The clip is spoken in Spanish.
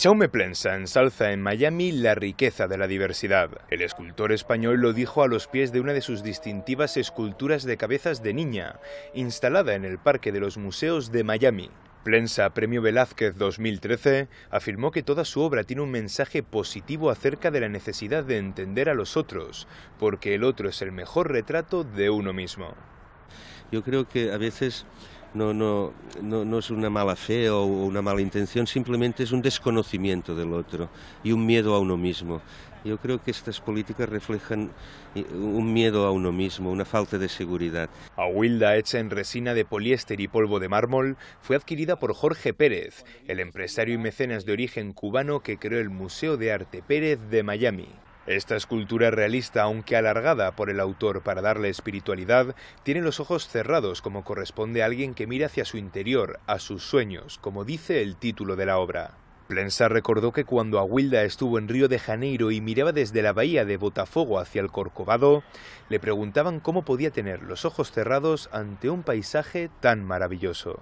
Chaume Plensa ensalza en Miami la riqueza de la diversidad. El escultor español lo dijo a los pies de una de sus distintivas esculturas de cabezas de niña, instalada en el Parque de los Museos de Miami. Plensa Premio Velázquez 2013 afirmó que toda su obra tiene un mensaje positivo acerca de la necesidad de entender a los otros, porque el otro es el mejor retrato de uno mismo. Yo creo que a veces no, no, no, es una mala fe o una mala intención, simplemente es un desconocimiento del otro y un miedo a uno mismo. Yo creo que estas políticas reflejan eh, un miedo a uno mismo, una falta de seguridad. A Huilda, hecha en resina de poliéster y polvo de mármol, fue adquirida por Jorge Pérez, el empresario y mecenas de origen cubano que creó el Museo de Arte Pérez de Miami. Esta escultura realista, aunque alargada por el autor para darle espiritualidad, tiene los ojos cerrados como corresponde a alguien que mira hacia su interior, a sus sueños, como dice el título de la obra. Plensa recordó que cuando Aguilda estuvo en Río de Janeiro y miraba desde la bahía de Botafogo hacia el Corcovado, le preguntaban cómo podía tener los ojos cerrados ante un paisaje tan maravilloso.